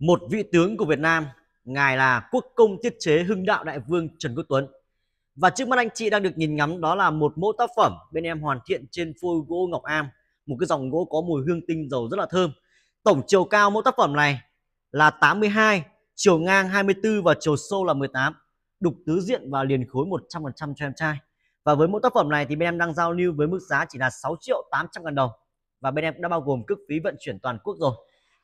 một vị tướng của Việt Nam, ngài là quốc công tiết chế hưng đạo đại vương Trần Quốc Tuấn. Và trước mắt anh chị đang được nhìn ngắm đó là một mẫu tác phẩm bên em hoàn thiện trên phôi gỗ ngọc am, một cái dòng gỗ có mùi hương tinh dầu rất là thơm. Tổng chiều cao mẫu tác phẩm này là 82, chiều ngang 24 và chiều sâu là 18, đục tứ diện và liền khối 100% cho em trai. Và với mẫu tác phẩm này thì bên em đang giao lưu với mức giá chỉ là 6 triệu 800 ngàn đồng và bên em cũng đã bao gồm cước phí vận chuyển toàn quốc rồi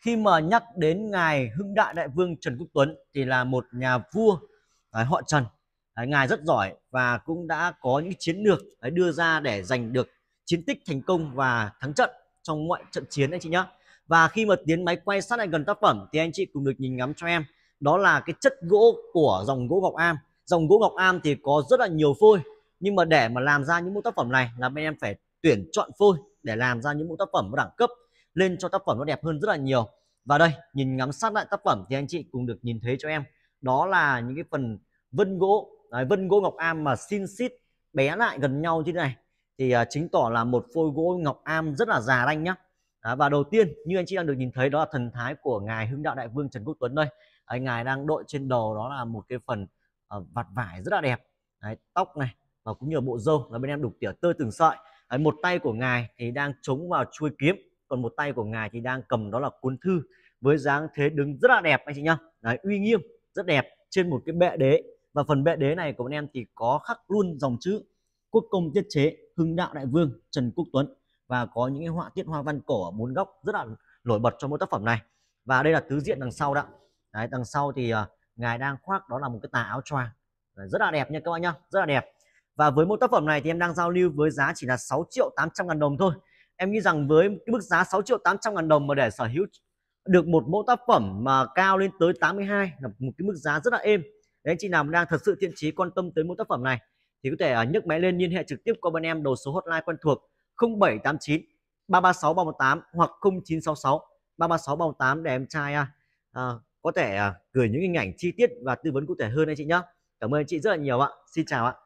khi mà nhắc đến ngài hưng đại đại vương trần quốc tuấn thì là một nhà vua đấy, à, họ trần đấy, à, ngài rất giỏi và cũng đã có những chiến lược đấy, à, đưa ra để giành được chiến tích thành công và thắng trận trong mọi trận chiến anh chị nhé và khi mà tiến máy quay sát lại gần tác phẩm thì anh chị cùng được nhìn ngắm cho em đó là cái chất gỗ của dòng gỗ ngọc am dòng gỗ ngọc am thì có rất là nhiều phôi nhưng mà để mà làm ra những mẫu tác phẩm này là bên em phải tuyển chọn phôi để làm ra những mẫu tác phẩm đẳng cấp lên cho tác phẩm nó đẹp hơn rất là nhiều và đây nhìn ngắm sát lại tác phẩm thì anh chị cũng được nhìn thấy cho em đó là những cái phần vân gỗ đấy, vân gỗ ngọc am mà xin xít bé lại gần nhau như thế này thì à, chính tỏ là một phôi gỗ ngọc am rất là già anh nhá à, và đầu tiên như anh chị đang được nhìn thấy đó là thần thái của ngài hưng đạo đại vương trần quốc tuấn đây à, ngài đang đội trên đầu đó là một cái phần à, vạt vải rất là đẹp đấy, tóc này và cũng như bộ râu là bên em đục tỉa tơi từng sợi đấy, một tay của ngài thì đang chống vào chuôi kiếm còn một tay của ngài thì đang cầm đó là cuốn thư với dáng thế đứng rất là đẹp anh chị nhá Đấy, uy nghiêm rất đẹp trên một cái bệ đế và phần bệ đế này của bọn em thì có khắc luôn dòng chữ quốc công tiết chế hưng đạo đại vương trần quốc tuấn và có những cái họa tiết hoa văn cổ ở bốn góc rất là nổi bật cho mỗi tác phẩm này và đây là tứ diện đằng sau đó Đấy, đằng sau thì uh, ngài đang khoác đó là một cái tà áo choàng rất là đẹp nha các bạn nhá rất là đẹp và với một tác phẩm này thì em đang giao lưu với giá chỉ là 6 triệu 800 ngàn đồng thôi em nghĩ rằng với cái mức giá 6 triệu 800 ngàn đồng mà để sở hữu được một mẫu tác phẩm mà cao lên tới 82 là một cái mức giá rất là êm đấy anh chị nào đang thật sự thiện chí quan tâm tới mẫu tác phẩm này thì có thể à, nhấc máy lên liên hệ trực tiếp qua bên em đầu số hotline quen thuộc 0789 336 318 hoặc 0966 336 318 để em trai à, à, có thể à, gửi những hình ảnh chi tiết và tư vấn cụ thể hơn anh chị nhé. Cảm ơn anh chị rất là nhiều ạ. Xin chào ạ.